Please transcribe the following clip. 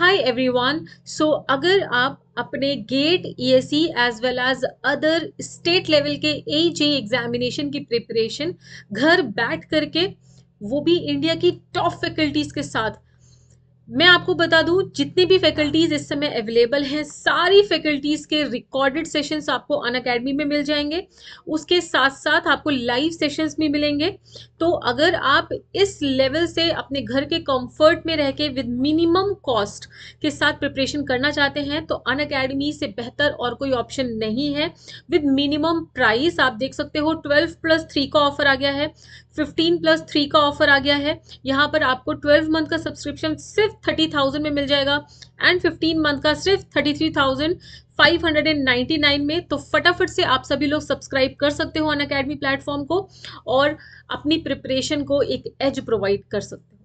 hi everyone so अगर आप अपने get E S C as well as other state level के A J examination की preparation घर बैठ करके वो भी इंडिया की टॉप फैकल्टीज़ के साथ मैं आपको बता दूं जितनी भी फैकल्टीज़ इस समय अवेलेबल हैं सारी फैकल्टीज़ के रिकॉर्डेड सेशंस आपको अन अकेडमी में मिल जाएंगे उसके साथ साथ आपको लाइव सेशंस भी मिलेंगे तो अगर आप इस लेवल से अपने घर के कंफर्ट में रह के विद मिनिमम कॉस्ट के साथ प्रिपरेशन करना चाहते हैं तो अन अकेडमी से बेहतर और कोई ऑप्शन नहीं है विद मिनिमम प्राइस आप देख सकते हो ट्वेल्व प्लस थ्री का ऑफर आ गया है फिफ्टीन प्लस थ्री का ऑफर आ गया है यहाँ पर आपको ट्वेल्व मंथ का सब्सक्रिप्शन सिर्फ थर्टी थाउजेंड में मिल जाएगा एंड फिफ्टीन मंथ का सिर्फ thirty three thousand five hundred and ninety nine में तो फटाफट से आप सभी लोग सब्सक्राइब कर सकते हो अन अकेडमी प्लेटफॉर्म को और अपनी प्रिपरेशन को एक एज प्रोवाइड कर सकते हो